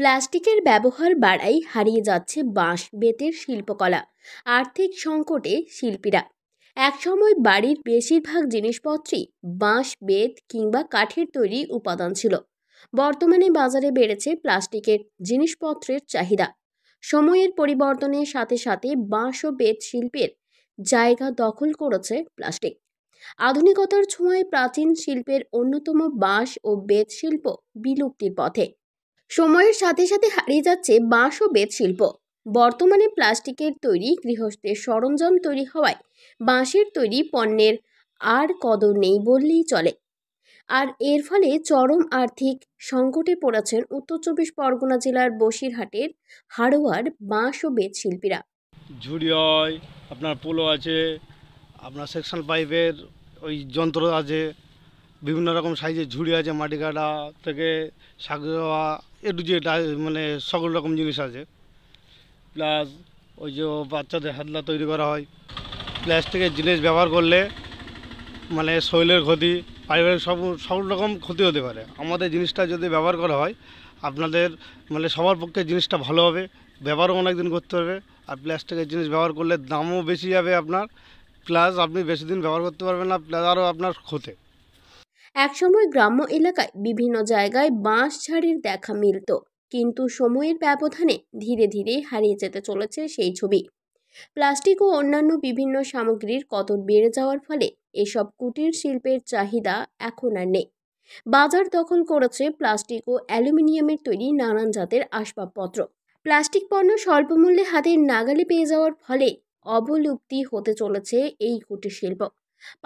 প্লাস্টিকের ব্যবহার বাড়াই হারিয়ে যাচ্ছে বাঁশ বেতের শিল্পকলা আর্থিক সংকটে শিল্পীরা একসময় বাড়ির বেশিরভাগ জিনিসপত্রই বাঁশ বেত কিংবা কাঠের তৈরি উপাদান ছিল বর্তমানে বাজারে বেড়েছে প্লাস্টিকের জিনিসপত্রের চাহিদা সময়ের পরিবর্তনের সাথে সাথে বাঁশ ও বেত শিল্পের জায়গা দখল করেছে প্লাস্টিক আধুনিকতার ছোঁয়ায় প্রাচীন শিল্পের অন্যতম বাঁশ ও বেত শিল্প বিলুপ্তির পথে সময়ের সাথে সাথে হারিয়ে যাচ্ছে বাঁশ ও বেত শিল্প বর্তমানে প্লাস্টিকের তৈরি গৃহস্থের সরঞ্জাম তৈরি হওয়ায় বাঁশের তৈরি পণ্যের আর কদর নেই বললেই চলে আর এর ফলে চরম আর্থিক সংকটে পড়েছেন উত্তর চব্বিশ পরগনা জেলার বসিরহাটের হাড়োয়ার বাঁশ ও বেত শিল্পীরা ঝুড়ি হয় আপনার পোলো আছে আপনার সেকশন পাইপের ওই যন্ত্র আছে বিভিন্ন রকম সাইজের ঝুড়ি আছে মাটি কাটা থেকে শাক দেওয়া একটু যে মানে সকল রকম জিনিস আছে প্লাস ওই যে বাচ্চাদের হাতলা তৈরি করা হয় প্লাস্টিকের জিনিস ব্যবহার করলে মানে শরীরের ক্ষতি পারিবারিক সব সব রকম ক্ষতি হতে পারে আমাদের জিনিসটা যদি ব্যবহার করা হয় আপনাদের মানে সবার পক্ষে জিনিসটা ভালো হবে ব্যবহারও অনেক দিন করতে হবে আর প্লাস্টিকের জিনিস ব্যবহার করলে দামও বেশি যাবে আপনার প্লাস আপনি বেশি দিন ব্যবহার করতে পারবেন না প্লাস আরও আপনার ক্ষতি একসময় গ্রাম্য এলাকায় বিভিন্ন জায়গায় বাঁশ ঝাড়ির দেখা মিলত কিন্তু সময়ের ব্যবধানে ধীরে ধীরে হারিয়ে যেতে চলেছে সেই ছবি প্লাস্টিক ও অন্যান্য বিভিন্ন সামগ্রীর কদর বেড়ে যাওয়ার ফলে এসব কুটির শিল্পের চাহিদা এখন আর নেই বাজার দখল করেছে প্লাস্টিক ও অ্যালুমিনিয়ামের তৈরি নানান জাতের আসবাবপত্র প্লাস্টিক পণ্য স্বল্পমূল্যে হাতের নাগালে পেয়ে যাওয়ার ফলে অবলুপ্তি হতে চলেছে এই কুটির শিল্প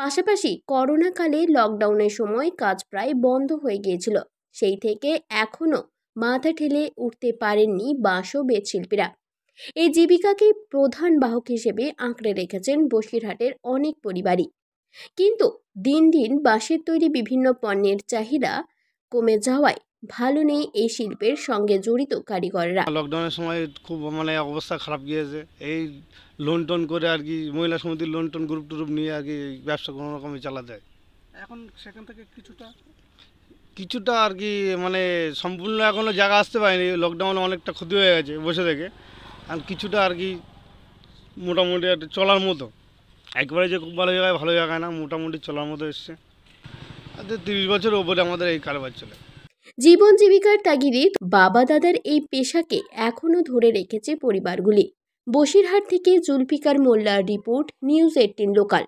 পাশাপাশি করোনাকালে লকডাউনের সময় কাজ প্রায় বন্ধ হয়ে গিয়েছিল সেই থেকে এখনও মাথা ঠেলে উঠতে পারেননি বাঁশ ও শিল্পীরা এই জীবিকাকে প্রধান বাহক হিসেবে আঁকড়ে রেখেছেন বসিরহাটের অনেক পরিবারই কিন্তু দিন দিন বাঁশের তৈরি বিভিন্ন পণ্যের চাহিদা কমে যাওয়ায় ভালো নেই এই শিল্পের সঙ্গে জড়িত কারিগররা লকডাউনের সময় খুব মানে অবস্থা খারাপ গিয়েছে এই লোন টোন করে আর কি মহিলা সমিতির লোন টোন গ্রুপ টুরুপ নিয়ে আর কি ব্যবসা কোনো রকমই চালা যায় এখন সেখান থেকে কিছুটা কিছুটা আর কি মানে সম্পূর্ণ এখনও জায়গা আসতে পারেনি লকডাউনে অনেকটা ক্ষতি হয়ে গেছে বসে থেকে আর কিছুটা আর কি মোটামুটি একটা চলার মতো একবারে যে খুব ভালো জায়গায় ভালো জায়গায় না মোটামুটি চলার মতো এসছে আর তিরিশ বছরের ওপরে আমাদের এই কারবার চলে জীবন জীবিকার তাগিদে বাবা দাদার এই পেশাকে এখনও ধরে রেখেছে পরিবারগুলি বসিরহাট থেকে জুলফিকার মোল্লার রিপোর্ট নিউজ এইটিন লোকাল